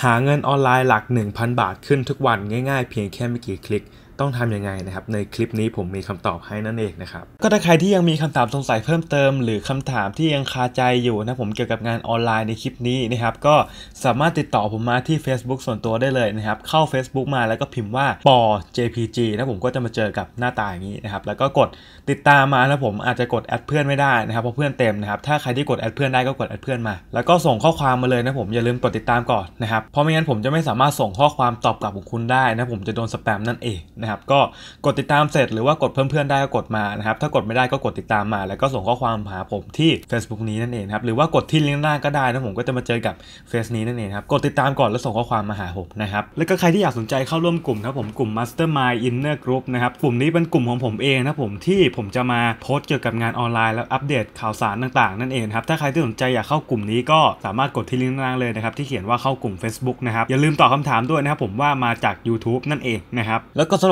หาเงินออนไลน์หลัก 1,000 บาทขึ้นทุกวันง่าย ๆ เพียงแค่ไม่กี่คลิกต้องทำยังไงนะครับในคลิปนี้ผมมีคำตอบให้นั่นเองนะครับก็ถ้าใครที่ยังมีคำถามสงสัยเพิ่มเติม หรือคำถามที่ยังคาใจอยู่นะผมเกี่ยวกับงานออนไลน์ในคลิปนี้นะครับก็สามารถติดต่อผมมาที่ Facebook ส่วนตัวได้เลยนะครับเข้า Facebook มาแล้วก็พิมพ์ว่าปอ JPG นะผมก็จะมาเจอกับหน้าตาอย่างนี้นะครับแล้วก็กดติดตามมาแล้วผมอาจจะกดแอดเพื่อนไม่ได้นะครับเพราะเพื่อนเต็มนะครับถ้าใครที่กดแอดเพื่อนได้ก็กดแอดเพื่อนมา แล้วก็ส่งข้อความมาเลยนะผมอย่าลืมกดติดตามก่อนนะครับเพราะไม่งั้นผมจะไม่สามารถส่งข้อความตอบกลับของคุณได้นะผมจะโดนสแปมนั่นเองนะครับก็กดติดตามเสร็จหรือว่ากดเพื่อนได้ก็กดมานะครับถ้ากดไม่ได้ก็กดติดตามมา แล้วก็ส่งข้อความหาผมที่ Facebook นี้นั่นเองครับหรือว่ากดที่ลิงก์ล่้าก็ได้นะผมก็จะมาเจอกับเฟซนี้นั่นเองครับกดติดตามก่อนแล้วส่งข้อความมาหาผมนะครับแล้วก็ใครที่อยากสนใจเข้าร่วมกลุ่มครับผมกลุ่ม Mastermind Inner Group นะครับกลุ่มนี้เป็นกลุ่มของผมเองนะผมที่ผมจะมาโพสต์เกี่ยวกับงานออนไลน์แล้วอัปเดตข่าวสารต่างๆ นั่นเองครับถ้าใครที่สนใจอยากเข้ากลุ่มนี้ก็สามารถกดที่ลิงก์ล่างเลยนะครับที่เขียนว่าเข้ากลุ่ม Facebook นะครับอย่าลืมตอบคำถามด้วยนะครับผมว่ามาจาก YouTube นั่นเองนะครับแล้วก็สำหรับ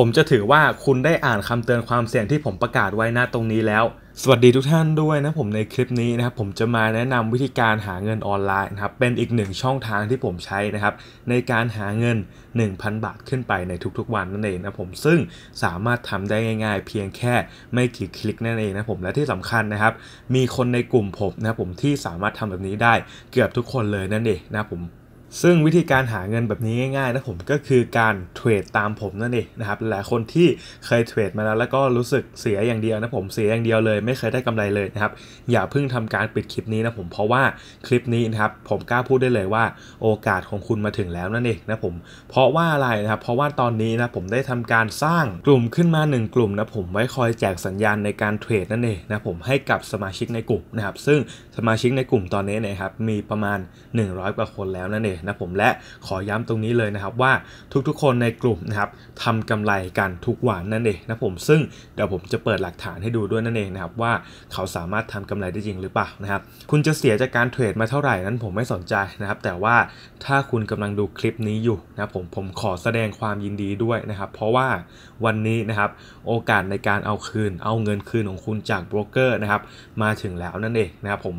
ผมจะถือว่าคุณได้อ่านคำเตือน ความเสี่ยง ที่ผมประกาศไว้หน้าตรงนี้แล้ว สวัสดีทุกท่านด้วยนะผมในคลิปนี้นะครับผมจะมาแนะนำวิธีการหาเงินออนไลน์นะครับเป็นอีกหนึ่งช่องทางที่ผมใช้นะครับในการหาเงิน 1,000 บาทขึ้นไปในทุกๆ วันนั่นเองนะผมซึ่งสามารถทำได้ง่าย ๆ เพียงแค่ไม่กี่คลิกนั่นเองนะผมและที่สำคัญนะครับ มีคนในกลุ่มผมนะผมที่สามารถทำแบบนี้ได้เกือบทุกคนเลยนั่นเองนะผมซึ่งวิธีการหาเงินแบบนี้ง่ายๆนะผมก็คือการเทรดตามผมนั่นเองนะครับหลายคนที่เคยเทรดมาแล้ว แล้วก็รู้สึกเสียอย่างเดียวนะผมเสียอย่างเดียวเลยไม่เคยได้กำไรเลยนะครับอย่าเพิ่งทำการปิดคลิปนี้นะผมเพราะว่าคลิปนี้นะครับผมกล้าพูดได้เลยว่าโอกาสของคุณมาถึงแล้วนั่นเองนะผมเพราะว่าอะไรนะครับ เพราะว่าตอนนี้นะผมได้ทำการสร้างกลุ่มขึ้นมา 1 กลุ่มนะผมไว้คอยแจกสัญญาณในการเทรดนั่นเองนะผมให้กับสมาชิกในกลุ่มนะครับซึ่งสมาชิกในกลุ่มตอนนี้นะครับมีประมาณ 100กว่าคนแล้วนั่นเองนะผมและขอย้ำตรงนี้เลยนะครับ ว่าทุกๆคนในกลุ่มนะครับทำกำไรกันทุกวันนั่นเองนะผมซึ่งเดี๋ยวผมจะเปิดหลักฐานให้ดูด้วยนั่นเองนะครับ ว่าเขาสามารถทำกำไรได้จริงหรือเปล่านะครับคุณจะเสียจากการเทรดมาเท่าไหร่นั้นผมไม่สนใจนะครับ แต่ว่าถ้าคุณกำลังดูคลิปนี้อยู่นะผมผมขอแสดงความยินดีด้วยนะครับ เพราะว่าวันนี้นะครับโอกาสในการเอาคืน เอาเงินคืนของคุณจากโบรกเกอร์นะครับมาถึงแล้วนั่นเองนะครับผม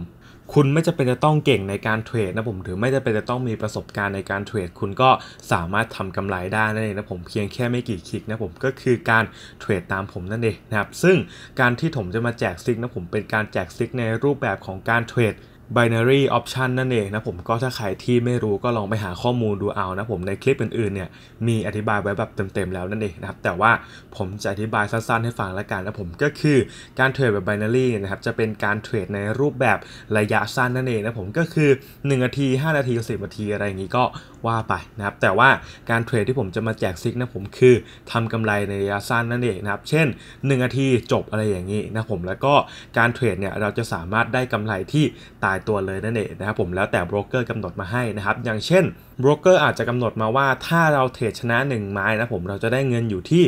คุณไม่จะเป็นจะต้องเก่งในการเทรดนะผมหรือไม่จะเป็นจะต้องมีประสบการณ์ในการเทรดคุณก็สามารถทำกำไรได้นั่นเองนะผมเพียงแค่ไม่กี่คลิกนะผมก็คือการเทรดตามผมนั่นเองนะครับซึ่งการที่ผมจะมาแจกซิกนะผมเป็นการแจกซิกในรูปแบบของการเทรด binary option นั่นเองนะผมก็ถ้าใครที่ไม่รู้ก็ลองไปหาข้อมูลดูเอานะผมในคลิปอื่นๆเนี่ยมีอธิบายไว้แบบเต็มๆแล้วนั่นเองนะครับ แต่ว่าผมจะอธิบายสั้นๆให้ฟังละกันนะผมก็คือการเทรดแบบ binary นะครับจะเป็นการเทรดในรูปแบบระยะสั้นนั่นเองนะผมก็คือ1นาที 5 นาที 10 นาทีอะไรอย่างนี้ก็ว่าไปนะครับ แต่ว่าการเทรดที่ผมจะมาแจกซิกนะผมคือทำกำไรในระยะสั้นนั่นเองนะครับเช่น1นาทีจบอะไรอย่างนี้นะผมแล้วก็การเทรดเนี่ยเราจะสามารถได้กำไรที่ตายตัวเลยนั่นเองนะครับผมแล้วแต่โบรกเกอร์กำหนดมาให้นะครับ อย่างเช่นโบรกเกอร์อาจจะกำหนดมาว่าถ้าเราเทรดชนะ1ไม้นะผมเราจะได้เงินอยู่ที่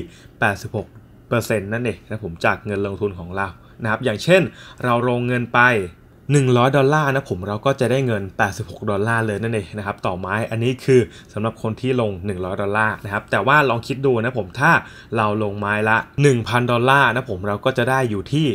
86%นั่นเองนะผมจากเงินลงทุนของเรานะครับอย่างเช่น เราลงเงินไป100 ดอลลาร์นะผมเราก็จะได้เงิน 86 ดอลลาร์เลยนั่นเองนะครับต่อไม้อันนี้คือสำหรับคนที่ลง 100 ดอลลาร์นะครับ แต่ว่าลองคิดดูนะผมถ้าเราลงไม้ละ 1,000 ดอลลาร์นะผมเราก็จะได้อยู่ที่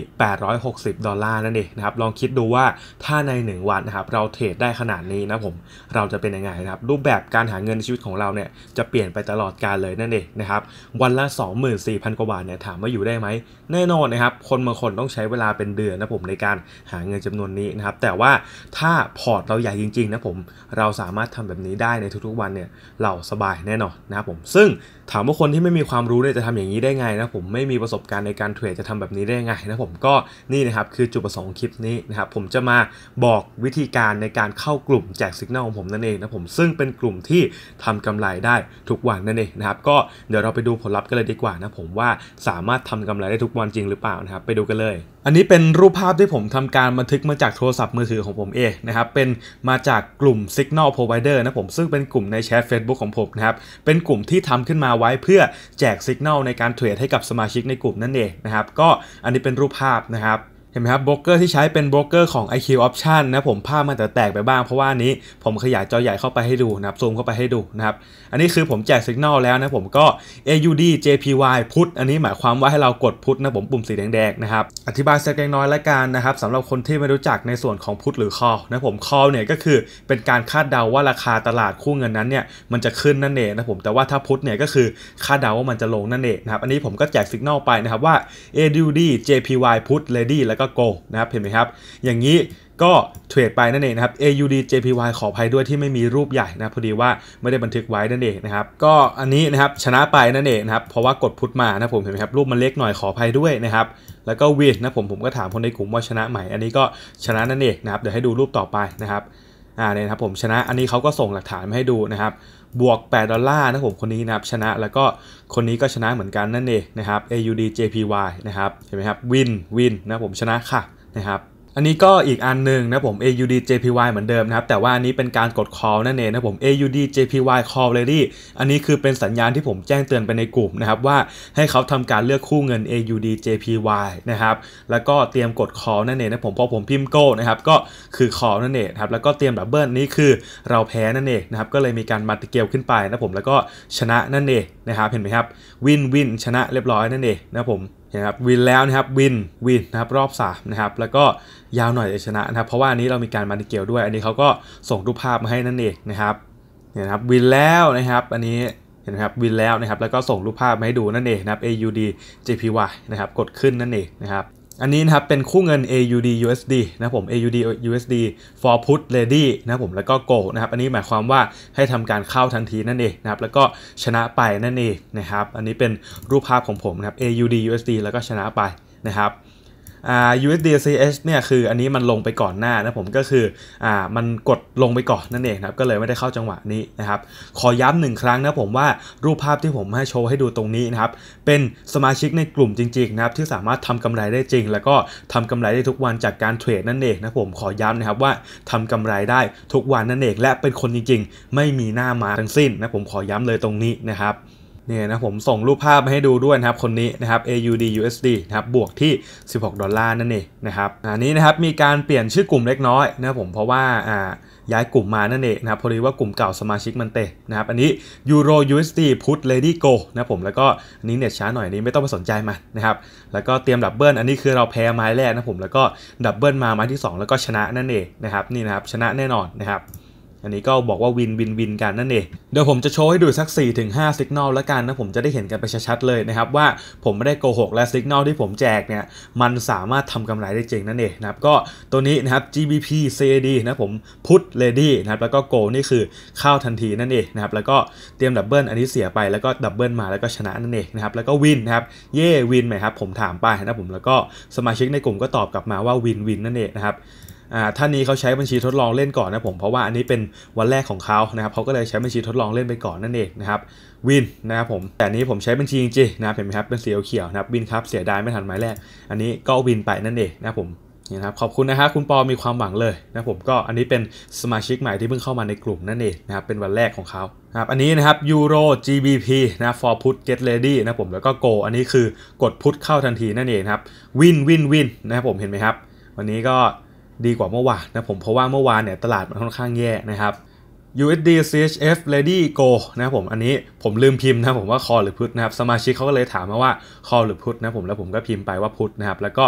860 ดอลลาร์นั่นเองนะครับลองคิดดูว่าถ้าใน 1 วันนะครับเราเทรดได้ขนาดนี้นะผมเราจะเป็นยังไงนะครับรูปแบบการหาเงินในชีวิตของเราเนี่ยจะเปลี่ยนไปตลอดกาลเลยนั่นเองนะครับวันละ 24,000 กว่าบาทเนี่ยถามว่าอยู่ได้ไหม แน่นอนนะครับคนบางคนต้องใช้เวลาเป็นเดือนนะผมในการหาเงินจำนวนนี้ี้นะครับแต่ว่าถ้าพอร์ตเราใหญ่จริง ๆ นะ ผม เราสามารถทำแบบนี้ได้ในทุก ๆ วันเนี่ย เราสบายแน่นอนนะครับผมซึ่งถามว่าคนที่ไม่มีความรู้เนี่ยจะทำอย่างนี้ได้ไงนะผมไม่มีประสบการณ์ในการเทรดจะทำแบบนี้ได้ไงนะผมก็นี่นะครับคือจุดประสงค์คลิปนี้นะครับผมจะมาบอกวิธีการในการเข้ากลุ่มแจกสัญญาณของผมนั่นเองนะผมซึ่งเป็นกลุ่มที่ทำกำไรได้ทุกวันนั่นเองนะครับก็เดี๋ยวเราไปดูผลลัพธ์กันเลยดีกว่านะผมว่าสามารถทำกำไรได้ทุกวันจริงหรือเปล่านะครับไปดูกันเลย อันนี้เป็นรูปภาพที่ผมทำ การบันทึกมาจากโทรศัพท์มือถือของผมเองนะครับเป็นมาจากกลุ่ม Signal Provider นะผมซึ่งเป็นกลุ่มในแชทเฟซบุ๊กของผมนะครับเป็นกลุ่มที่ทำขึ้นมาไว้เพื่อแจกสัญญาณในการเทรดให้กับสมาชิกในกลุ่มนั่นเองนะครับ ก็อันนี้เป็นรูปภาพนะครับ เห็นไหมครับโบรกเกอร์ที่ใช้เป็นโบรกเกอร์ของ IQ Option นะ ผมภาพมันแต่แตกไปบ้างเพราะว่านี้ผมขยายจอใหญ่เข้าไปให้ดูนะครับ ซูมเข้าไปให้ดูนะครับอันนี้คือผมแจกสัญญาณแล้วนะผมก็ AUD JPY พุทอันนี้หมายความว่าให้เรากดพุทนะผมปุ่มสีแดงๆนะครับ อธิบายสักเล็กน้อยละกันนะครับสำหรับคนที่ไม่รู้จักในส่วนของพุทหรือคอนะผมคอเนี่ยก็คือเป็นการคาดเดาว่าราคาตลาดคู่เงินนั้นเนี่ย มันจะขึ้นนั่นเองนะผมแต่ว่าถ้าพุทเนี่ยก็คือ คาดเดาว่ามันจะลงนั่นเองนะครับอันนี้ผมก็แจกสัญญาณไปนะครับว่า AUD JPY พุท Lady แล้วก็ Go นะครับเห็นไหมครับอย่างนี้ก็เทรดไปนั่นเองนะครับ AUD JPY ขออภัยด้วยที่ไม่มีรูปใหญ่นะพอดีว่าไม่ได้บันทึกไว้นั่นเองนะครับก็อันนี้นะครับชนะไปนั่นเองนะครับเพราะว่ากดพุทมานะผมเห็นไหมครับรูปมันเล็กหน่อยขออภัยด้วยนะครับแล้วก็วีดนะผมผมก็ถามคนในกลุ่มว่าชนะใหม่อันนี้ก็ชนะนั่นเองนะครับเดี๋ยวให้ดูรูปต่อไปนะครับอ่าเนี่ยครับผมชนะอันนี้เขาก็ส่งหลักฐานมาให้ดูนะครับบวก8ดอลลาร์นะผมคนนี้นะครับชนะแล้วก็คนนี้ก็ชนะเหมือนกันนั่นเองนะครับ AUD JPY นะครับเห็นไหมครับวินวินนะผมชนะค่ะนะครับอันนี้ก็อีกอันหนึ่งนะผม AUD JPY เหมือนเดิมนะครับแต่ว่าอันนี้เป็นการกด call นั่นเองนะผม AUD JPY call ready อันนี้คือเป็นสัญญาณที่ผมแจ้งเตือนไปในกลุ่มนะครับว่าให้เขาทำการเลือกคู่เงิน AUD JPY นะครับแล้วก็เตรียมกด call นั่นเองนะผมพอผมพิมพ์ go นะครับก็คือ call นั่นเองครับแล้วก็เตรียมดับเบิลนี้คือเราแพ้นั่นเองนะครับก็เลยมีการมัติเกลขึ้นไปนะผมแล้วก็ชนะนั่นเองนะครับเห็นไหมครับวินวินชนะเรียบร้อยนั่นเองนะผมนะครับวินแล้วนะครับวินวินนะครับรอบ3นะครับแล้วก็ยาวหน่อยจะชนะนะครับ เพราะว่าอันนี้เรามีการมาติเกลด้วย อันนี้เขาก็ส่งรูปภาพมาให้นั่นเองนะครับ เนี่ยครับวินแล้วนะครับ อันนี้เห็นไหมครับวินแล้วนะครับ แล้วก็ส่งรูปภาพมาให้ดูนั่นเองนะครับ AUD JPY นะครับ กดขึ้นนั่นเองนะครับ อันนี้นะครับเป็นคู่เงิน AUD USD นะผม AUD USD for put ready นะผม แล้วก็ go นะครับ อันนี้หมายความว่าให้ทำการเข้าทันทีนั่นเองนะครับ แล้วก็ชนะไปนั่นเองนะครับ อันนี้เป็นรูปภาพของผมนะครับ AUD USD แล้วก็ชนะไปนะครับอ่า USDCH เนี่ยคืออันนี้มันลงไปก่อนหน้านะผมก็คืออ่ามันกดลงไปก่อนนั่นเองครับก็เลยไม่ได้เข้าจังหวะนี้นะครับขอย้ำหนึ่งครั้งนะผมว่ารูปภาพที่ผมให้โชว์ให้ดูตรงนี้นะครับเป็นสมาชิกในกลุ่มจริง ๆนะครับ ที่สามารถทำกำไรได้จริง แล้วก็ทำกำไรได้ทุกวันจากการเทรดนั่นเองนะผมขอย้ำนะครับว่าทำกำไรได้ทุกวันนั่นเอง และเป็นคนจริงๆไม่มีหน้ามาทั้งสิ้นนะผมขอย้ำเลยตรงนี้นะครับเนี่ยนะผมส่งรูปภาพมาให้ดูด้วยนะครับคนนี้นะครับ AUD USD นะครับบวกที่ 16 ดอลลาร์นั่นเองนะครับอันนี้นะครับมีการเปลี่ยนชื่อกลุ่มเล็กน้อยนะผมเพราะว่าอ่าย้ายกลุ่มมานั่นเองนะครับพอดีว่ากลุ่มเก่าสมาชิกมันเตะนะครับ อันนี้ Euro USD Put Lady Go นะผมแล้วก็อันนี้เนี่ยช้าหน่อยนี้ไม่ต้องไปสนใจมันนะครับแล้วก็เตรียมดับเบิลอันนี้คือเราแพ้ไม้แรกนะผมแล้วก็ดับเบิลมาไม้ที่2 แล้วก็ชนะนั่นเองนะครับนี่นะครับชนะแน่นอนนะครับอันนี้ก็บอกว่าวินวินวินกันนั่นเอง เดี๋ยวผมจะโชว์ให้ดูสัก4-5ถึงห้าสัญญาณแล้วกันนะ ผมจะได้เห็นกันไปชัดๆเลยนะครับ ว่าผมไม่ได้โกหกและสัญญาณที่ผมแจกเนี่ย มันสามารถทำกำไรได้จริงนั่นเองนะครับก็ตัวนี้นะครับ GBP CAD นะผมพุทเลดี้นะครับ แล้วก็โก นี่คือเข้าทันทีนั่นเองนะครับแล้วก็เตรียมดับเบิลอันนี้เสียไปแล้วก็ดับเบิลมาแล้วก็ชนะนั่นเองนะครับแล้วก็วินนะครับเย่วินไหมครับผมถามไปนะผมแล้วก็สมาชิกในกลุ่มก็ตอบกลับมาว่าวินวินนั่นเองนะครับท่านนี้เขาใช้บัญชีทดลองเล่นก่อนนะผมเพราะว่าอันนี้เป็นวันแรกของเขานะครับเขาก็เลยใช้บัญชีทดลองเล่นไปก่อนนั่นเองนะครับวินนะครับผมแต่นี้ผมใช้บัญชีจริงๆนะเห็นไหมครับเป็นสีเขียวนะครับวินครับเสียดายไม่ทันหมายแรกอันนี้ก็วินไปนั่นเองนะผมนีะครับขอบคุณนะครับคุณปอมีความหวังเลยนะผมก็อันนี้เป็นสมาชิกใหม่ที่เพิ่งเข้ามาในกลุ่มนั่นเองนะครับเป็นวันแรกของเขาครับอันนี้นะครับยูโร GBP นะ for put get ready นะผมแล้วก็ go อันนี้คือกดพุทเข้าทันทีนั่นเองครับวินวินวินนะครับผมเห็นไหมครับวันนี้ก็ดีกว่าเมื่อวานนะผมเพราะว่าเมื่อวานเนี่ยตลาดมันค่อนข้างแย่นะครับ USD CHF Lady Go นะผมอันนี้ผมลืมพิมพ์นะผมว่าคอหรือพุทนะครับสมาชิกเขาก็เลยถามมาว่าคอหรือพุทนะผมแล้วผมก็พิมพ์ไปว่าพุทนะครับแล้วก็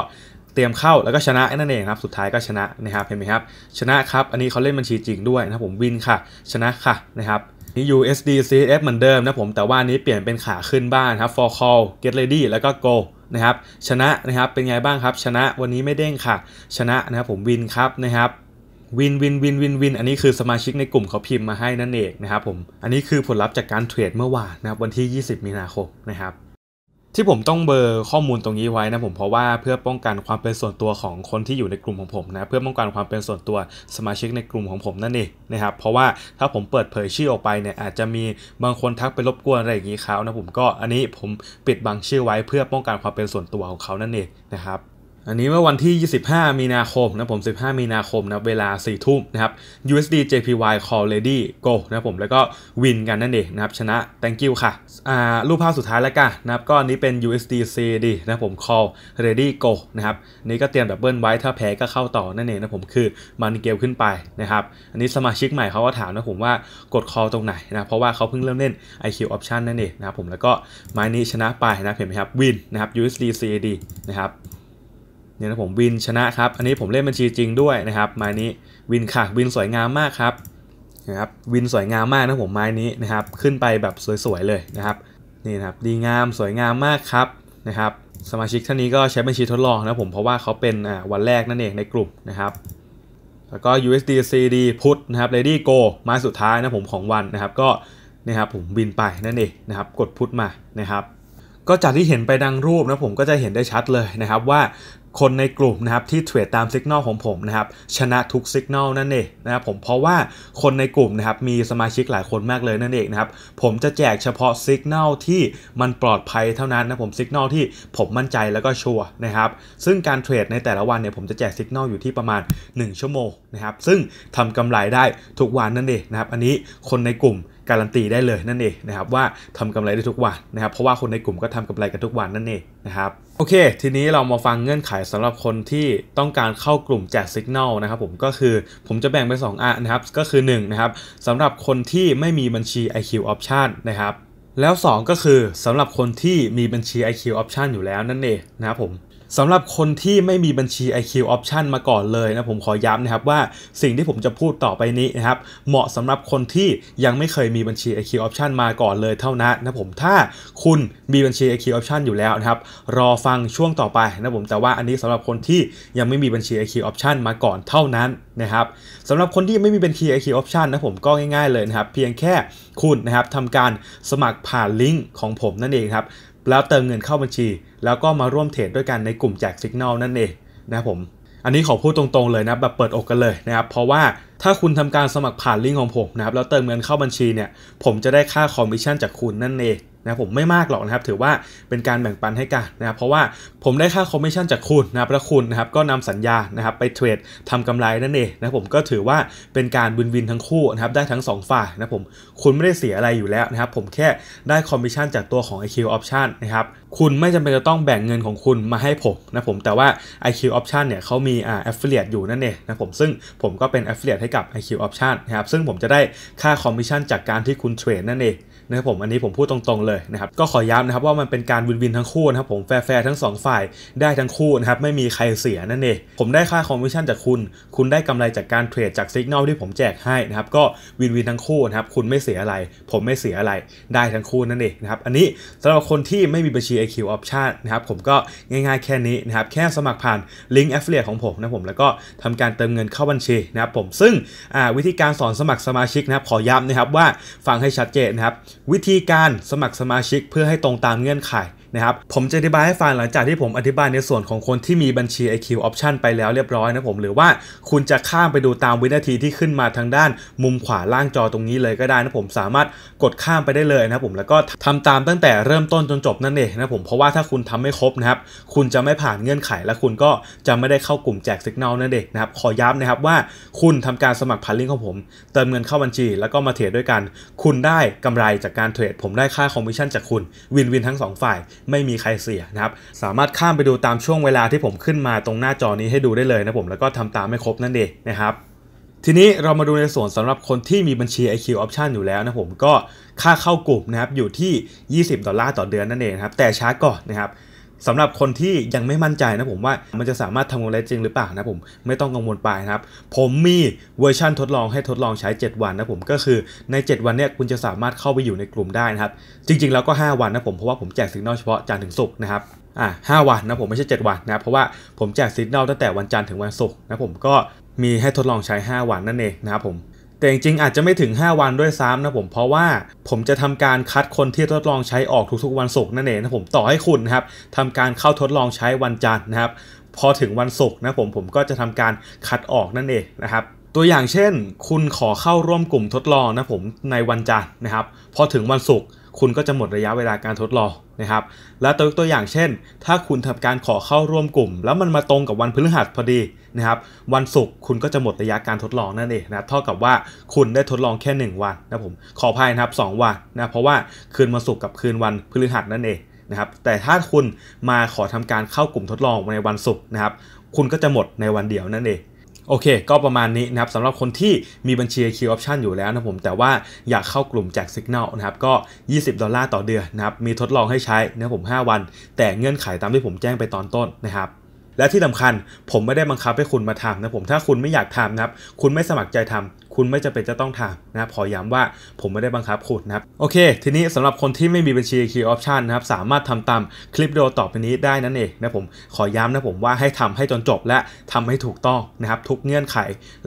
เตรียมเข้าแล้วก็ชนะนั่นเองครับสุดท้ายก็ชนะนะครับเห็นไหมครับชนะครับอันนี้เขาเล่นบัญชีจริงด้วยนะผมวินค่ะ ชนะค่ะนะครับนี่ USD CHF เหมือนเดิมนะผมแต่ว่านี้เปลี่ยนเป็นขาขึ้นบ้านครับ for call get ready แล้วก็ go นะครับชนะนะครับเป็นไงบ้างครับ ชนะวันนี้ไม่เด้งค่ะ ชนะนะครับผมวินครับนะครับ วินวินวินวินวินอันนี้คือสมาชิกในกลุ่มเขาพิมพ์มาให้นั่นเองนะครับผม อันนี้คือผลลัพธ์จากการเทรดเมื่อวานนะครับวันที่ 20 มีนาคมนะครับที่ผมต้องเบอร์ข้อมูลตรงนี้ไว้นะ ผมเพราะว่าเพื่อป้องกันความเป็นส่วนตัวของคนที่อยู่ในกลุ่มของผมนะ เพื่อป้องกันความเป็นส่วนตัวสมาชิกในกลุ่มของผมนั่นเองนะครับเพราะว่าถ้าผมเปิดเผยชื่อออกไปเนี่ยอาจจะมีบางคนทักไปรบกวนอะไรอย่างนี้เขานะผมก็อันนี้ผมปิดบังชื่อไว้เพื่อป้องกันความเป็นส่วนตัวของเขานั่นเองนะครับอันนี้เมื่อวันที่ 25 มีนาคมนะผม 15 มีนาคมนะเวลา 4 ทุ่มนะครับ USD JPY Call Lady Go นะผมแล้วก็วินกันนั่นเองนะครับ ชนะ thank you ค่ะ อ่ารูปภาพสุดท้ายแล้วกันนะครับก็อันนี้เป็น USD CAD นะผม Call Ready Go นะครับนี่ก็เตรียมดับเบิลไว้ถ้าแพ้ก็เข้าต่อนั่นเองนะผมคือมันเกลขึ้นไปนะครับ อันนี้สมาชิกใหม่เขาก็ถามนะผมว่ากด Call ตรงไหนนะเพราะว่าเขาเพิ่งเริ่มเล่น IQ Option นั่นเองนะครับผมแล้วก็ไม้นี้ชนะไปนะเห็นไหมครับวินนะครับ USD CAD นะครับเนี่ยนะผมวินชนะครับ อันนี้ผมเล่นบัญชีจริงด้วยนะครับไม้นี้วินค่ะวินสวยงามมากครับนะครับวินสวยงามมากนะผมไม้นี้นะครับ ขึ้นไปแบบสวยๆเลยนะครับนี่นะครับ ดีงามสวยงามมากครับนะครับ สมาชิกท่านนี้ก็ใช้บัญชีทดลองนะ ผมเพราะว่าเขาเป็นวันแรกนั่นเองในกลุ่มนะครับ แล้วก็ USDCD พุทนะครับ Lady Go มาสุดท้าย นะผมของวันนะครับก็นะครับผมบินไปนั่นเองนะครับกดพุทมานะครับ ก็จากที่เห็นไปดังรูปนะผมก็จะเห็นได้ชัดเลยนะครับว่าคนในกลุ่มนะครับที่เทรดตามสัญญาณของผมนะครับชนะทุกสัญญาณนั่นเองนะครับผมเพราะว่าคนในกลุ่มนะครับมีสมาชิกหลายคนมากเลยนั่นเองนะครับผมจะแจกเฉพาะสัญญาณที่มันปลอดภัยเท่านั้นนะผมสัญญาณที่ผมมั่นใจแล้วก็ชัวร์นะครับซึ่งการเทรดในแต่ละวันเนี่ยผมจะแจกสัญญาณอยู่ที่ประมาณ 1 ชั่วโมงนะครับซึ่งทำกำไรได้ทุกวันนั่นเองนะครับอันนี้คนในกลุ่มการันตีได้เลยนั่นเองนะครับว่าทำกำไรได้ทุกวันนะครับเพราะว่าคนในกลุ่มก็ทำกำไรกันทุกวันนั่นเองนะครับโอเคทีนี้เรามาฟังเงื่อนไขสำหรับคนที่ต้องการเข้ากลุ่มแจกสัญญาณนะครับผมก็คือผมจะแบ่งเป็น2อ่ะนะครับก็คือ1นะครับสำหรับคนที่ไม่มีบัญชี IQ Option นะครับแล้ว 2 ก็คือสำหรับคนที่มีบัญชี IQ Option อยู่แล้วนั่นเองนะครับผมสำหรับคนที่ไม่มีบัญชี IQ Option มาก่อนเลยนะผมขอย้ำนะครับว่าสิ่งที่ผมจะพูดต่อไปนี้นะครับเหมาะสำหรับคนที่ยังไม่เคยมีบัญชี IQ Option มาก่อนเลยเท่านั้นนะผมถ้าคุณมีบัญชี IQ Option อยู่แล้วนะครับ รอฟังช่วงต่อไปนะผมแต่ว่าอันนี้สำหรับคนที่ยังไม่มีบัญชี IQ Option มาก่อนเท่านั้นนะครับสำหรับคนที่ไม่มีบัญชี IQ Option นะผมก็ง่ายๆเลยนะครับเพียงแค่คุณนะครับทำการสมัครผ่านลิงก์ของผมนั่นเองครับแล้วเติมเงินเข้าบัญชี แล้วก็มาร่วมเทรดด้วยกันในกลุ่มแจกสัญญาณนั่นเอง นะผม อันนี้ขอพูดตรงๆเลยนะแบบเปิดอกกันเลยนะครับ เพราะว่าถ้าคุณทำการสมัครผ่านลิงก์ของผมนะครับแล้วเติมเงินเข้าบัญชีเนี่ยผมจะได้ค่าคอมมิชชั่นจากคุณนั่นเองนะผมไม่มากหรอกนะครับถือว่าเป็นการแบ่งปันให้กันนะครับเพราะว่าผมได้ค่าคอมมิชชั่นจากคุณนะครับและคุณนะครับก็นำสัญญานะครับ ไปเทรดทำกำไรนั่นเองนะผมก็ถือว่าเป็นการวินวินทั้งคู่นะครับได้ทั้ง2ฝ่ายนะผมคุณไม่ได้เสียอะไรอยู่แล้วนะครับผมแค่ได้คอมมิชชั่นจากตัวของ IQ Option นะครับคุณไม่จำเป็นจะต้องแบ่งเงินของคุณมาให้ผมนะผมแต่ว่า IQ Option เนี่ยเขามีอ่า affiliate อยู่นั่นเองนะผมซึ่งผมก็เป็น affiliate ให้กับ IQ Option นะครับซึ่งผมจะได้ค่าคอมมิชชั่นจากการที่คุณเทรดนั่นเองนะครับผมอันนี้ผมพูดตรงๆเลยนะครับ ก็ขอย้ำนะครับว่ามันเป็นการวินวินทั้งคู่นะครับ ผมแฟร์ทั้ง 2ฝ่ายได้ทั้งคู่นะครับไม่มีใครเสียนั่นเองผมได้ค่าคอมมิชชั่นจากคุณ คุณได้กำไรจากการเทรดจากสัญญาณที่ผมแจกให้นะครับก็วินวินทั้งคู่นะครับคุณไม่เสียอะไร ผมไม่เสียอะไร ได้ทั้งคู่นั่นเองนะครับอันนี้สำหรับคนที่ไม่มีบัญชี IQ Option นะครับผมก็ง่ายๆ แค่นี้นะครับแค่สมัครผ่านลิงก์ Affiliate ของผมนะผมแล้วก็ทำการเติมเงินเข้าบัญชีนะครับผมซึ่งวิธีการสอนสมัครสมาชิกนะครับ ขอย้ำนะครับว่าฟังให้ชัดเจนนะครับวิธีการสมัครสมาชิกเพื่อให้ตรงตามเงื่อนไขนะครับผมจะอธิบายให้ฟังหลังจากที่ผมอธิบายในส่วนของคนที่มีบัญชี IQ Option ไปแล้วเรียบร้อยนะผมหรือว่าคุณจะข้ามไปดูตามวินาทีที่ขึ้นมาทางด้าน มุมขวาล่างจอตรงนี้เลยก็ได้นะผมสามารถกดข้ามไปได้เลยนะผมแล้วก็ทำตามตั้งแต่เริ่มต้นจนจบนั่นเองนะผมเพราะว่าถ้าคุณทำไม่ครบนะครับคุณจะไม่ผ่านเงื่อนไข และคุณก็จะไม่ได้เข้ากลุ่มแจกสัญญาณนั่นเองนะครับขอย้ำนะครับว่าคุณทำการสมัครผ่านลิงก์ของผมเติมเงินเข้าบัญชี แล้วก็มาเทรดด้วยกัน คุณได้กำไรจากการเทรดผมได้ค่าคอมมิชชั่นจากคุณวินวินทั้ง2ฝ่ายไม่มีใครเสียนะครับ สามารถข้ามไปดูตามช่วงเวลาที่ผมขึ้นมาตรงหน้าจอนี้ให้ดูได้เลยนะผม แล้วก็ทำตามให้ครบนั่นเองนะครับ ทีนี้เรามาดูในส่วนสำหรับคนที่มีบัญชี IQ Option อยู่แล้วนะผมก็ค่าเข้ากลุ่มนะครับอยู่ที่ 20 ดอลลาร์ต่อเดือนนั่นเองครับ แต่ช้าก่อนนะครับสำหรับคนที่ยังไม่มั่นใจนะผมว่ามันจะสามารถทำงานได้จริงหรือเปล่านะผมไม่ต้องกังวลไปนะครับ ผมมีเวอร์ชั่นทดลองให้ทดลองใช้ 7 วันนะผมก็คือใน 7 วันเนี้ยคุณจะสามารถเข้าไปอยู่ในกลุ่มได้นะครับจริง ๆแล้วก็ 5 วันนะผมเพราะว่าผมแจกสิงนอเฉพาะจันทร์ถึงศุกร์นะครับอ่ะห้าวันนะผมไม่ใช่ 7 วันนะเพราะว่าผมแจกสิงนอตั้งแต่วันจันทร์ถึงวันศุกร์นะผมก็มีให้ทดลองใช้ 5 วันนั่นเองนะครับผมแต่จริงๆอาจจะไม่ถึง 5 วันด้วยซ้ำนะผม เพราะว่าผมจะทำการคัดคนที่ทดลองใช้ออกทุกๆวันศุกร์นั่นเองนะผมต่อให้คุณนะครับทำการเข้าทดลองใช้วันจันทร์นะครับ พอถึงวันศุกร์นะผมผมก็จะทำการคัดออกนั่นเองนะครับตัวอย่างเช่น คุณขอเข้าร่วมกลุ่มทดลองนะผมในวันจันทร์นะครับ พอถึงวันศุกร์คุณก็จะหมดระยะเวลาการทดลองนะครับ และตัวตัวอย่างเช่น ถ้าคุณทำการขอเข้าร่วมกลุ่ม แล้วมันมาตรงกับวันพฤหัสพอดีนะครับ วันศุกร์คุณก็จะหมดระยะการทดลองนั่นเองนะเท่ากับว่าคุณได้ทดลองแค่ 1 วันนะผมขออภัยนะครับ2วันนะเพราะว่าคืนวันศุกร์กับคืนวันพฤหัสนั่นเองนะครับแต่ถ้าคุณมาขอทำการเข้ากลุ่มทดลองในวันศุกร์นะครับคุณก็จะหมดในวันเดียวนั่นเองโอเค ก็ประมาณนี้นะครับสำหรับคนที่มีบัญชี Q Option อยู่แล้วนะผม แต่ว่าอยากเข้ากลุ่มแจกสัญญาณนะครับ ก็ 20 ดอลลาร์ต่อเดือนนะครับ มีทดลองให้ใช้นะผม 5 วัน แต่เงื่อนไขตามที่ผมแจ้งไปตอนต้นนะครับและที่สำคัญผมไม่ได้บังคับให้คุณมาทำนะผมถ้าคุณไม่อยากทำนะครับคุณไม่สมัครใจทำ คุณไม่จะเป็นจะต้องทำนะขอย้ำว่าผมไม่ได้บังคับคุณนะครับ โอเค ทีนี้สำหรับคนที่ไม่มีบัญชีคีย์ออปชันนะครับสามารถทำตามคลิปโดอต่อไปนี้ได้นั่นเองนะผมขอย้ำนะผมว่าให้ทาให้จนจบ และทำให้ถูกต้องนะครับ ทุกเงื่อนไข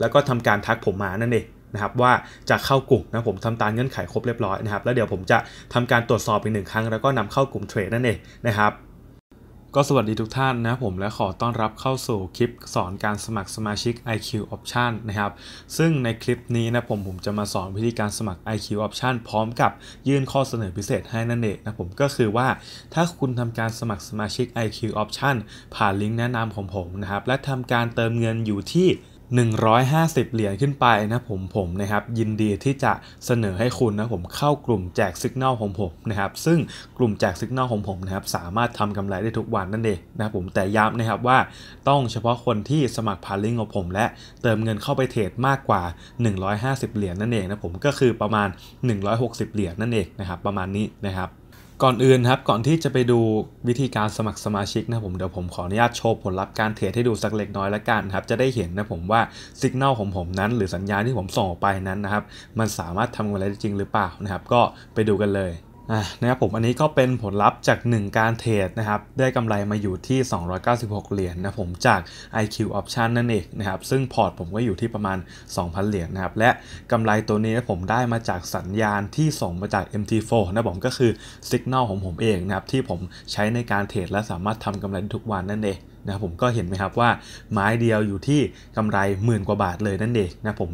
แล้วก็ทำการทักผมมานั่นเองนะครับ ว่าจะเข้ากลุ่มนะผมทำตามเงื่อนไขครบเรียบร้อยนะครับแล้วเดี๋ยวผมจะทำการตรวจสอบอีกหนึ่งครั้งแล้วก็นำเข้ากลุ่มเทรดนั่นเองนะครับก็สวัสดีทุกท่านนะผมและขอต้อนรับเข้าสู่คลิปสอนการสมัครสมาชิก IQ Option นะครับซึ่งในคลิปนี้นะผมผมจะมาสอนวิธีการสมัคร IQ Option พร้อมกับยื่นข้อเสนอพิเศษให้นั่นเองนะผมก็คือว่า ถ้าคุณทำการสมัครสมาชิก IQ Option ผ่านลิงก์แนะนำของผมนะครับ และทำการเติมเงินอยู่ที่150 เหรียญขึ้นไปนะผมผมนะครับ ยินดีที่จะเสนอให้คุณนะผมเข้ากลุ่มแจกสัญญาณของผมนะครับซึ่งกลุ่มแจกสัญญาณของผมนะครับ สามารถทำกำไรได้ทุกวันนั่นเองนะผมแต่ย้ำนะครับว่าต้องเฉพาะคนที่สมัครผ่านลิงก์ของผมและเติมเงินเข้าไปเทรดมากกว่า 150 เหรียญนั่นเองนะผมก็คือประมาณ 160 เหรียญนั่นเองนะครับประมาณนี้นะครับก่อนอื่นครับ ก่อนที่จะไปดูวิธีการสมัครสมาชิกนะผมเดี๋ยวผมขออนุญาตโชว์ผลลัพธ์การเทรดให้ดูสักเล็กน้อยละกันครับ จะได้เห็นนะผมว่าสัญญาณของผมนั้น หรือสัญญาณที่ผมส่งออกไปนั้นนะครับ มันสามารถทำอะไรได้จริงหรือเปล่านะครับ ก็ไปดูกันเลยนะครับผมอันนี้ก็เป็นผลลัพธ์จาก 1 การเทรดนะครับได้กำไรมาอยู่ที่ 296 เหรียญนนะผมจาก IQ Option นั่นเองนะครับซึ่งพอร์ตผมก็อยู่ที่ประมาณ 2,000 เหรียญนนะครับและกำไรตัวนี้ผมได้มาจากสัญญาณที่ส่งมาจาก MT4 นะผมก็คือ Signal ของผมเองนะครับที่ผมใช้ในการเทรดและสามารถทำกำไรทุกวันนั่นเองนะผมก็เห็นไหมครับว่าไม้เดียวอยู่ที่กำไรหมื่นกว่าบาทเลยนั่นเองนะผม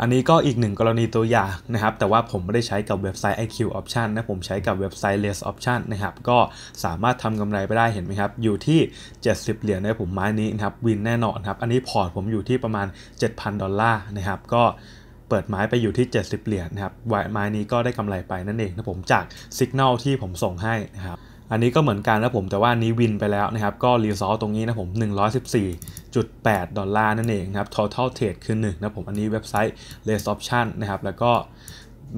อันนี้ก็อีกหนึ่งกรณีตัวอย่างนะครับแต่ว่าผมไม่ได้ใช้กับเว็บไซต์ IQ Option นะผมใช้กับเว็บไซต์ Less Option นะครับก็สามารถทำกำไรไปได้เห็นไหมครับ อยู่ที่ 70 เหรียญในผมไม้นี้นะครับวินแน่นอนครับอันนี้พอร์ตผมอยู่ที่ประมาณ7,000ดอลลาร์นะครับ ก็เปิดไม้ไปอยู่ที่ 70 เหรียญนะครับไม้นี้ก็ได้กำไรไปนั่นเองนะผมจากสัญญาณที่ผมส่งให้นะครับอันนี้ก็เหมือนกันนะผมแต่ว่านี้วินไปแล้วนะครับก็รีซอสตรงนี้นะผม 114.8 ดอลลาร์นั่นเองครับ total trade คือ 1 นะผมอันนี้เว็บไซต์เลส s อ option นะครับแล้วก็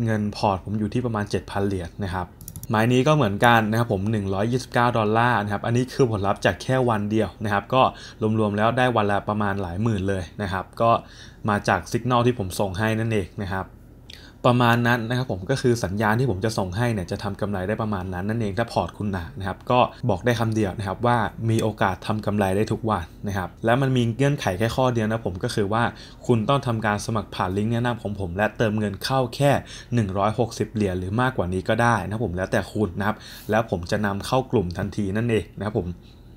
เงินพอร์ตผมอยู่ที่ประมาณ 7,000เหรียญนะครับ หมายนี้ก็เหมือนกันนะครับผม 129 ดอลลาร์นะครับอันนี้คือผลลัพธ์จากแค่วันเดียวนะครับ ก็รวมๆแล้วได้วันละประมาณหลายหมื่นเลยนะครับ ก็มาจากสัญญาณที่ผมส่งให้นั่นเองนะครับประมาณนั้นนะครับผมก็คือสัญญาณที่ผมจะส่งให้เนี่ยจะทำกำไรได้ประมาณนั้น นั่นเองถ้าพอร์ตคุณหนานะครับ ก็บอกได้คำเดียวนะครับว่ามีโอกาสทำกำไรได้ทุกวันนะครับ และมันมีเงื่อนไขแค่ข้อเดียวนะผมก็คือว่าคุณต้องทำการสมัครผ่านลิงก์แนะนำของผมและเติมเงินเข้าแค่ 160 เหรียญหรือมากกว่านี้ก็ได้นะผมแล้วแต่คุณนะครับ แล้วผมจะนำเข้ากลุ่มทันทีนั่นเองนะครับผม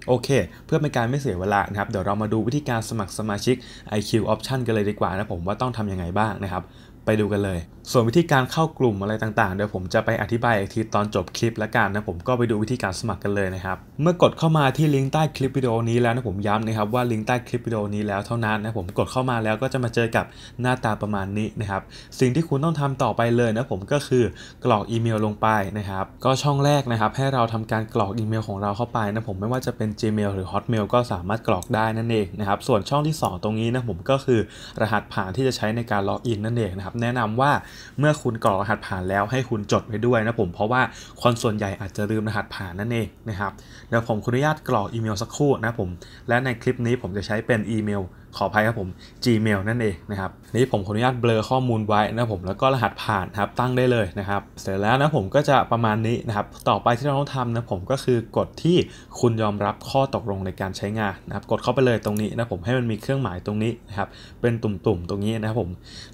โอเค เพื่อเป็นการไม่เสียเวลานะครับเดี๋ยวเรามาดูวิธีการสมัครสมาชิก IQ Option กันเลยดีกว่านะผมว่าต้องทำยังไงบ้างนะครับไปดูกันเลย ส่วนวิธีการเข้ากลุ่มอะไรต่างๆ เดี๋ยวผมจะไปอธิบายอีกทีตอนจบคลิปละกันนะผมก็ไปดูวิธีการสมัครกันเลยนะครับ เมื่อกดเข้ามาที่ลิงก์ใต้คลิปวิดีโอนี้แล้วนะผมย้ำนะครับว่าลิงก์ใต้คลิปวิดีโอนี้แล้วเท่านั้นนะผมกดเข้ามาแล้วก็จะมาเจอกับหน้าตาประมาณนี้นะครับ สิ่งที่คุณต้องทำต่อไปเลยนะผมก็คือกรอกอีเมล ลงไปนะครับ ก็ช่องแรกนะครับ ให้เราทำการกรอกอีเมลของเราเข้าไปนะผมไม่ว่าจะเป็น Gmail หรือ Hotmail ก็สามารถกรอกได้นั่นเองนะครับ ส่วนช่องที่ 2 ตรงนี้นะผมก็คือรหัสผ่านที่จะใช้ในการล็อกอินนั่นเองนะครับแนะนำว่าเมื่อคุณกรอกรหัสผ่านแล้วให้คุณจดไว้ด้วยนะผม เพราะว่าคนส่วนใหญ่อาจจะลืมรหัสผ่านนั่นเองนะครับเดี๋ยวผมขออนุญาตกรอกอีเมลสักครู่นะผม และในคลิปนี้ผมจะใช้เป็นอีเมลขออภัยครับผม Gmail นั่นเองนะครับนี้ผมขออนุญาตเบลอข้อมูลไว้นะผมแล้วก็รหัสผ่านครับตั้งได้เลยนะครับ เสร็จแล้วนะผมก็จะประมาณนี้นะครับ ต่อไปที่เราต้องทำนะผมก็คือกดที่คุณยอมรับข้อตกลงในการใช้งานนะครับ กดเข้าไปเลยตรงนี้นะผมให้มันมีเครื่องหมายตรงนี้นะครับเป็นตุ่มๆตรงนี้นะครับผม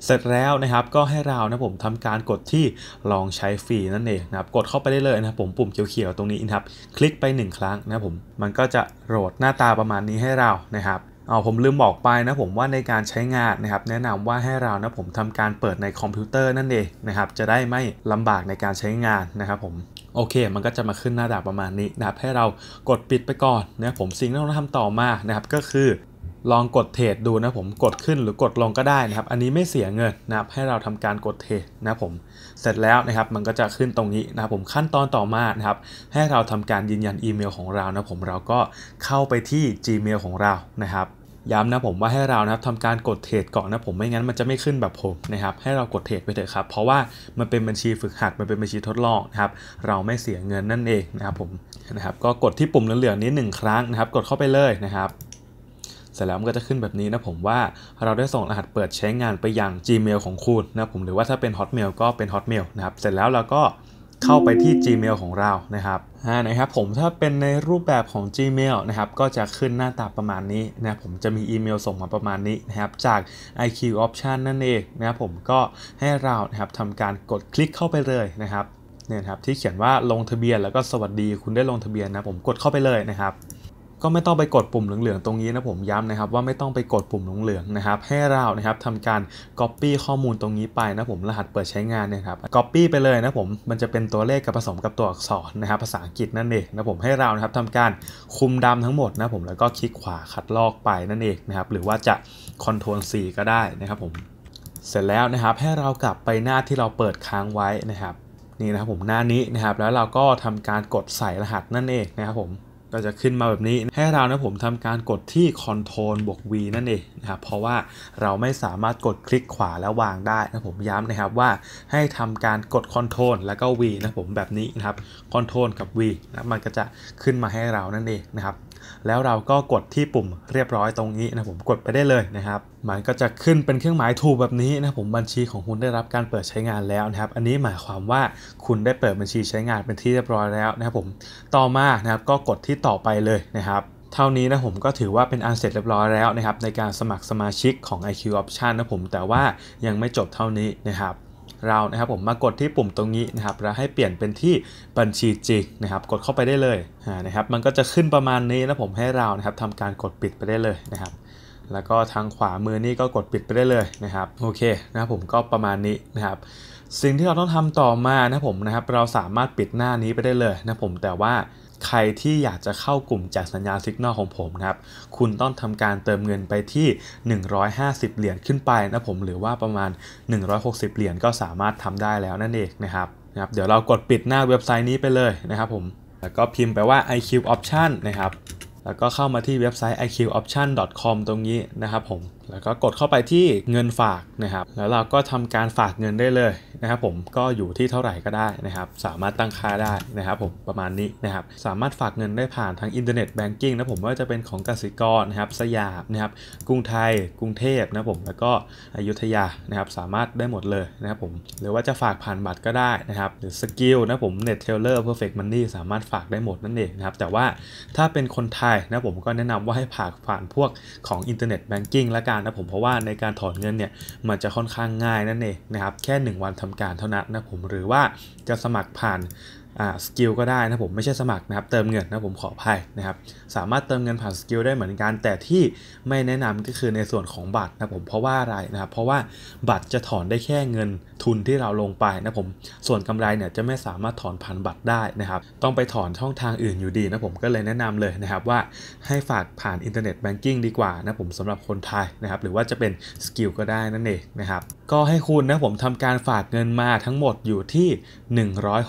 เสร็จแล้วนะครับ ก็ให้เรานะผมทำการกดที่ลองใช้ฟรีนั่นเองนะครับ กดเข้าไปได้เลยนะผมปุ่มเขียวๆตรงนี้นะครับ คลิกไป 1 ครั้งนะผม มันก็จะโหลดหน้าตาประมาณนี้ให้เรานะครับออผมลืมบอกไปนะผมว่าในการใช้งานนะครับ แนะนำว่าให้เรานะผมทำการเปิดในคอมพิวเตอร์นั่นเองนะครับ จะได้ไม่ลำบากในการใช้งานนะครับผมโอเค มันก็จะมาขึ้นหน้าดาบประมาณนี้นะครับให้เรากดปิดไปก่อนนะผมสิ่งที่เราทำต่อมานะครับ ก็คือ ลองกดเทรดดูนะผมกดขึ้นหรือกดลงก็ได้นะครับ อันนี้ไม่เสียเงินนะครับให้เราทำการกดเทรดนะผมเสร็จแล้วนะครับ มันก็จะขึ้นตรงนี้นะผมขั้นตอนต่อมานะครับ ให้เราทำการยืนยันอีเมลของเรานะผมเราก็เข้าไปที่ Gmail ของเรานะครับย้ำนะผมว่าให้เรานะครับทำการกดเทรดก่อนนะผมไม่งั้นมันจะไม่ขึ้นแบบผมนะครับ ให้เรากดเทรดไปเถอะครับเพราะว่ามันเป็นบัญชีฝึกหัดมันเป็นบัญชีทดลองนะครับเราไม่เสียเงินนั่นเองนะครับผมนะครับก็กดที่ปุ่มเหลืองๆนี้ 1 ครั้งนะครับกดเข้าไปเลยนะครับเสร็จแล้วมันก็จะขึ้นแบบนี้นะผมว่าเราได้ส่งรหัสเปิดใช้งานไปยัง Gmail ของคุณนะผมหรือว่าถ้าเป็น Hotmail ก็เป็น Hotmail นะครับ เสร็จแล้วเราก็เข้าไปที่ Gmail ของเรา นะครับอ่านะครับ ผมถ้าเป็นในรูปแบบของ Gmail นะครับ ก็จะขึ้นหน้าตาประมาณนี้ นะผมจะมีอีเมลส่งมาประมาณนี้นะครับ จาก IQ Option นั่นเองนะครับผมก็ให้เรา นะครับทำการกดคลิกเข้าไปเลยนะครับ เนี่ยครับ ที่เขียนว่าลงทะเบียนแล้วก็สวัสดีคุณได้ลงทะเบียนนะผมกดเข้าไปเลยนะครับก็ไม่ต้องไปกดปุ่มเหลืองๆตรงนี้นะผมย้ำนะครับ ว่าไม่ต้องไปกดปุ่มเหลืองๆนะครับให้เรานะครับทำการ Copy ข้อมูลตรงนี้ไปนะผมรหัสเปิดใช้งานเนี่ยครับ Copy ไปเลยนะผมมันจะเป็นตัวเลขกับผสมกับตัวอักษรนะครับ ภาษาอังกฤษนั่นเองนะผมให้เรานะครับทำการคุมดำทั้งหมดนะผม แล้วก็คลิกขวาคัดลอกไปนั่นเองนะครับหรือว่าจะ Ctrl C ก็ได้นะครับผมเสร็จแล้วนะครับ ให้เรากลับไปหน้าที่เราเปิดค้างไว้นะครับ นี่นะครับผมหน้านี้นะครับ แล้วเราก็ทำการกดใส่รหัสนั่นเองนะครับผมก็จะขึ้นมาแบบนี้ ให้เรานะผมทำการกดที่ Ctrl บวก V นั่นเองนะครับเพราะว่าเราไม่สามารถกดคลิกขวาแล้ววางได้นะผมย้ำนะครับว่า ให้ทำการกด Ctrl แล้วก็ V นะผมแบบนี้นะครับ Ctrl กับ V นะมันก็จะขึ้นมาให้เรานั่นเองนะครับแล้วเราก็กดที่ปุ่มเรียบร้อยตรงนี้นะผมกดไปได้เลยนะครับมันก็จะขึ้นเป็นเครื่องหมายถูกแบบนี้นะผมบัญชีของคุณได้รับการเปิดใช้งานแล้วนะครับ อันนี้หมายความว่าคุณได้เปิดบัญชีใช้งานเป็นที่เรียบร้อยแล้วนะครับผมต่อมานะครับก็กดที่ต่อไปเลยนะครับ เท่านี้นะผมก็ถือว่าเป็นอันเสร็จเรียบร้อยแล้วนะครับในการสมัครสมาชิกของ IQ Option นะผมแต่ว่ายังไม่จบเท่านี้นะครับเรานะครับผมมากดที่ปุ่มตรงนี้นะครับแล้วให้เปลี่ยนเป็นที่บัญชีจริงนะครับ กดเข้าไปได้เลยนะครับมันก็จะขึ้นประมาณนี้แล้วผมให้เรานะครับทำการกดปิดไปได้เลยนะครับ แล้วก็ทางขวามือนี่ก็กดปิดไปได้เลยนะครับ โอเคนะครับผมก็ประมาณนี้นะครับสิ่งที่เราต้องทำต่อมานะผมนะครับเราสามารถปิดหน้านี้ไปได้เลยนะผมแต่ว่าใครที่อยากจะเข้ากลุ่มจากสัญญาซิกนอลของผมนะครับ คุณต้องทำการเติมเงินไปที่ 150 เหรียญขึ้นไปนะผม หรือว่าประมาณ 160 เหรียญก็สามารถทำได้แล้วนั่นเองนะครับนะครับ เดี๋ยวเรากดปิดหน้าเว็บไซต์นี้ไปเลยนะครับผม แล้วก็พิมพ์ไปว่า IQ Option นะครับ แล้วก็เข้ามาที่เว็บไซต์ iqoption.com ตรงนี้นะครับผมแล้วก็กดเข้าไปที่เงินฝากนะครับ แล้วเราก็ทำการฝากเงินได้เลยนะครับผมก็อยู่ที่เท่าไหร่ก็ได้นะครับ สามารถตั้งค่าได้นะครับผม ประมาณนี้นะครับ สามารถฝากเงินได้ผ่านทางอินเทอร์เน็ตแบงกิ้งนะผมว่าจะเป็นของกสิกรนะครับ สยามนะครับ กรุงไทย กรุงเทพนะผม แล้วก็อยุธยานะครับ สามารถได้หมดเลยนะครับผม หรือว่าจะฝากผ่านบัตรก็ได้นะครับ หรือสกิลนะผมเน็ตเทเลอร์เพอร์เฟกต์มันนี่สามารถฝากได้หมดนั่นเองนะครับ แต่ว่าถ้าเป็นคนไทยนะผมก็แนะนำว่าให้ฝากผ่านพวกของอินเทอร์เน็ตแบงกิ้งและกันการนะผมเพราะว่าในการถอนเงินเนี่ยมันจะค่อนข้างง่ายนั่นเองนะครับแค่ 1 วันทำการเท่านั้นนะผมหรือว่าจะสมัครผ่านสกิลก็ได้นะผมไม่ใช่สมัครนะครับเติมเงินนะผมขออภัยนะครับสามารถเติมเงินผ่านสกิลได้เหมือนกันแต่ที่ไม่แนะนำก็คือในส่วนของบัตรนะผมเพราะว่าอะไรนะครับเพราะว่าบัตรจะถอนได้แค่เงินทุนที่เราลงไปนะผมส่วนกำไรเนี่ยจะไม่สามารถถอนผ่านบัตรได้นะครับต้องไปถอนช่องทางอื่นอยู่ดีนะผมก็เลยแนะนำเลยนะครับว่าให้ฝากผ่านอินเทอร์เน็ตแบงกิ้งดีกว่านะผมสำหรับคนไทยนะครับหรือว่าจะเป็นสกิลก็ได้นั่นเองนะครับก็ให้คุณนะผมทำการฝากเงินมาทั้งหมดอยู่ที่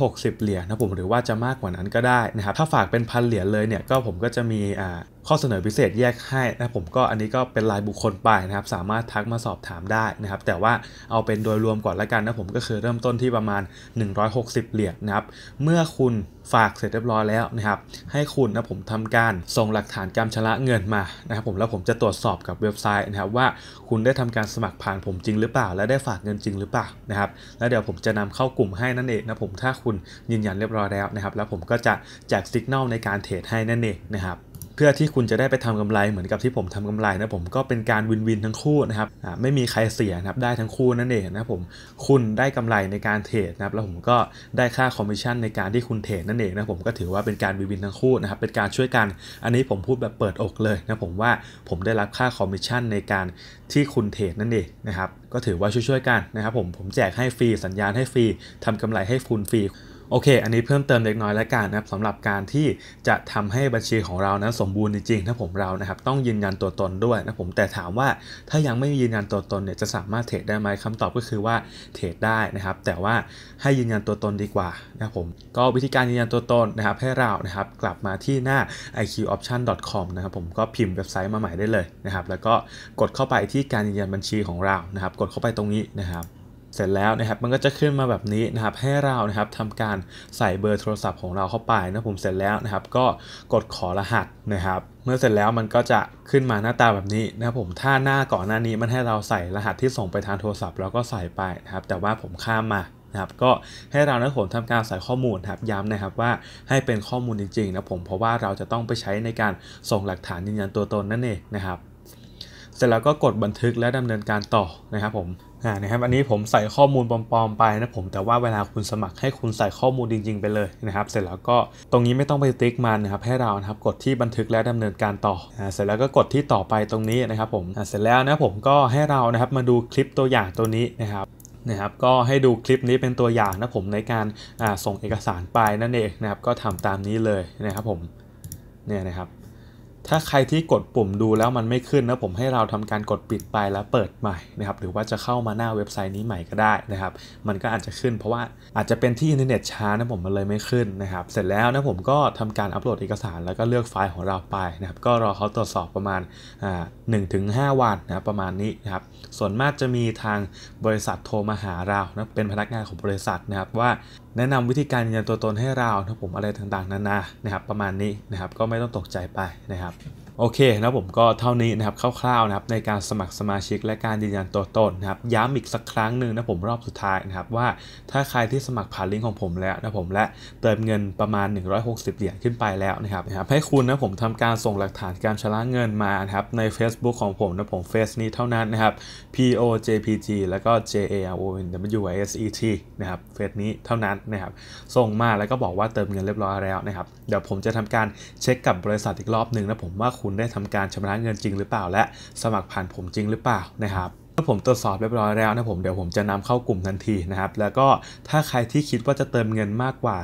160 เหรียญนะผมหรือว่าจะมากกว่านั้นก็ได้นะครับถ้าฝากเป็นพันเหรียญเลยเนี่ย ก็ผมก็จะมีอ่าข้อเสนอพิเศษแยกให้นะผมก็อันนี้ก็เป็นรายบุคคลไปนะครับ สามารถทักมาสอบถามได้นะครับ แต่ว่าเอาเป็นโดยรวมก่อนละกันนะผมก็คือเริ่มต้นที่ประมาณ 160 เหรียญนะครับเมื่อคุณฝากเสร็จเรียบร้อยแล้วนะครับ ให้คุณนะผมทำการส่งหลักฐานการชำระเงินมานะครับผมแล้วผมจะตรวจสอบกับเว็บไซต์นะครับ ว่าคุณได้ทำการสมัครผ่านผมจริงหรือเปล่า และได้ฝากเงินจริงหรือเปล่านะครับ แล้วเดี๋ยวผมจะนำเข้ากลุ่มให้นั่นเองนะผมถ้าคุณยืนยันเรียบร้อยแล้วนะครับ แล้วผมก็จะแจกสัญญาณในการเทรดให้นั่นเองนะครับเพื่อที่คุณจะได้ไปทำกำไรเหมือนกับที่ผมทำกำไรนะผมก็เป็นการวินวินทั้งคู่นะครับไม่มีใครเสียนะครับได้ทั้งคู่นั่นเองนะผมคุณได้กำไรในการเทรดนะครับแล้วผมก็ได้ค่าคอมมิชชั่นในการที่คุณเทรดนั่นเองนะผมก็ถือว่าเป็นการวินวินทั้งคู่นะครับเป็นการช่วยกัน อันนี้ผมพูดแบบเปิดอกเลยนะผมว่าผมได้รับค่าคอมมิชชั่นในการที่คุณเทรดนั่นเองนะครับก็ถือว่าช่วยๆกันนะครับผมผมแจกให้ฟรีสัญญาณให้ฟรีทำกำไรให้คุณฟรีโอเค อันนี้เพิ่มเติมเล็กน้อยแล้วกันนะครับสำหรับการที่จะทำให้บัญชีของเรานั้นสมบูรณ์จริงๆ ถ้าผมเรานะครับต้องยืนยันตัวตนด้วยนะผมแต่ถามว่าถ้ายังไม่ยืนยันตัวตนเนี่ยจะสามารถเทรดได้ไหมคำตอบก็คือว่าเทรดได้นะครับ แต่ว่าให้ยืนยันตัวตนดีกว่านะผม ก็วิธีการยืนยันตัวตนนะครับ ให้เรานะครับกลับมาที่หน้า iqoption.com นะครับผมก็พิมพ์เว็บไซต์มาใหม่ได้เลยนะครับ แล้วก็กดเข้าไปที่การยืนยันบัญชีของเรานะครับ กดเข้าไปตรงนี้นะครับเสร็จแล้วนะครับ มันก็จะขึ้นมาแบบนี้นะครับ ให้เรานะครับทำการใส่เบอร์โทรศัพท์ของเราเข้าไปนะผมเสร็จแล้วนะครับ ก็กดขอรหัสนะครับ เมื่อเสร็จแล้วมันก็จะขึ้นมาหน้าตาแบบนี้นะผมถ้าหน้าก่อนหน้านี้มันให้เราใส่รหัสที่ส่งไปทางโทรศัพท์เราก็ใส่ไปนะครับ แต่ว่าผมข้ามมานะครับ ก็ให้เรานะผมทำการใส่ข้อมูลครับย้ำนะครับว่าให้เป็นข้อมูลจริงๆ นะผม เพราะว่าเราจะต้องไปใช้ในการส่งหลักฐานยืนยันตัวตนนั่นเองนะครับ เสร็จแล้วก็กดบันทึกและดำเนินการต่อนะครับผมอ่านะครับอันนี้ผมใส่ข้อมูลปลอมๆไปนะ ผมแต่ว่าเวลาคุณสมัครให้คุณใส่ข้อมูลจริง ๆ ไปเลยนะครับ เสร็จแล้วก็ตรงนี้ไม่ต้องไปติ๊กมันนะครับให้เรานะครับกดที่บันทึกและดำเนินการต่ออ่าเสร็จแล้วก็กดที่ต่อไปตรงนี้นะครับผมอ่าเสร็จแล้วนะ ผมก็ให้เรานะครับมาดูคลิปตัวอย่างตัวนี้นะครับ นะครับก็ให้ดูคลิปนี้เป็นตัวอย่างนะผมในการส่งเอกสารไปนั่นเองนะครับ ก็ทำตามนี้เลยนะครับผมเนี่ยนะครับถ้าใครที่กดปุ่มดูแล้วมันไม่ขึ้นนะผมให้เราทำการกดปิดไปแล้วเปิดใหม่นะครับหรือว่าจะเข้ามาหน้าเว็บไซต์นี้ใหม่ก็ได้นะครับ มันก็อาจจะขึ้นเพราะว่าอาจจะเป็นที่อินเทอร์เน็ตช้านะผมมันเลยไม่ขึ้นนะครับ เสร็จแล้วนะผมก็ทำการอัปโหลดเอกสาร แล้วก็เลือกไฟล์ของเราไปนะครับก็รอเขาตรวจสอบประมาณหนึ่งถึงห้าวันนะประมาณนี้นะครับส่วนมากจะมีทางบริษัทโทรมาหาเรานะเป็นพนักงานของบริษัทนะครับว่าแนะนำวิธีการยืนยันตัวตนให้เรานะผมอะไรต่างๆ นานานะครับประมาณนี้นะครับก็ไม่ต้องตกใจไปนะครับโอเคนะผมก็เท่านี้นะครับคร่าวๆนะครับในการสมัครสมาชิกและการยืนยันตัวตนนะครับย้ำอีกสักครั้งหนึ่งนะผมรอบสุดท้ายนะครับว่าถ้าใครที่สมัครผ่านลิงก์ของผมแล้วนะผมและเติมเงินประมาณ 160เหรียญขึ้นไปแล้วนะครับนะครับให้คุณนะผมทำการส่งหลักฐานการชำระเงินมานะครับใน Facebook ของผมนะผมเฟซนี้เท่านั้นนะครับ p o j p g แล้วก็ j a r o n w s e t นะครับเฟซนี้เท่านั้นนะครับส่งมาแล้วก็บอกว่าเติมเงินเรียบร้อยแล้วนะครับเดี๋ยวผมจะทำการเช็คกับบริษัทอีกรอบหนึ่งนะผมว่าคุณได้ทำการชำระเงินจริงหรือเปล่า และสมัครผ่านผมจริงหรือเปล่านะครับเมื่อผมตรวจสอบเรียบร้อยแล้วนะผมเดี๋ยวผมจะนำเข้ากลุ่มทันทีนะครับแล้วก็ถ้าใครที่คิดว่าจะเติมเงินมากกว่า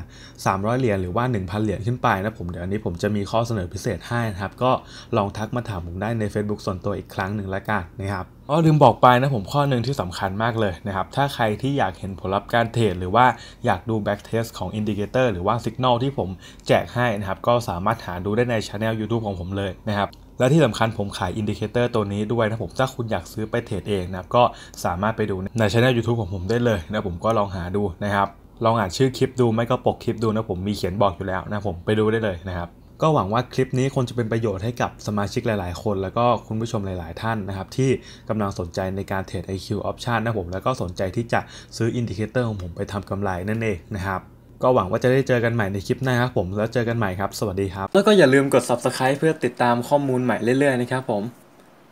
300เหรียญหรือว่า 1,000 เหรียญขึ้นไปนะผมเดี๋ยวอันนี้ผมจะมีข้อเสนอพิเศษให้นะครับก็ลองทักมาถามผมได้ใน Facebook ส่วนตัวอีกครั้งหนึ่งละกันนะครับอ๋อลืมบอกไปนะผมข้อหนึ่งที่สำคัญมากเลยนะครับถ้าใครที่อยากเห็นผลลัพธ์การเทรดหรือว่าอยากดู back test ของ indicator หรือว่า signal ที่ผมแจกให้นะครับก็สามารถหาดูได้ในช anel YouTube ของผมเลยนะครับ และที่สำคัญผมขายอินดิเคเตอร์ตัวนี้ด้วยนะผมถ้าคุณอยากซื้อไปเทรดเองนะครับก็สามารถไปดูในช่อง YouTube ของผมได้เลยนะผมก็ลองหาดูนะครับลองอ่านชื่อคลิปดูไม่ก็ปกคลิปดูนะผมมีเขียนบอกอยู่แล้วนะผมไปดูได้เลยนะครับก็หวังว่าคลิปนี้คงจะเป็นประโยชน์ให้กับสมาชิกหลายๆ คนแล้วก็คุณผู้ชมหลายๆ ท่านนะครับ ที่กำลังสนใจในการเทรด IQ Option นะผม แล้วก็สนใจที่จะซื้ออินดิเคเตอร์ของผมไปทำกำไรนั่นเองนะครับ ก็หวังว่าจะได้เจอกันใหม่ในคลิปหน้าครับผมแล้วเจอกันใหม่ครับ สวัสดีครับ แล้วก็อย่าลืมกด subscribe เพื่อติดตามข้อมูลใหม่เรื่อยๆ นะครับผม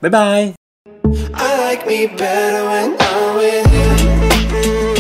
บ๊ายบาย I like me better when I'm with you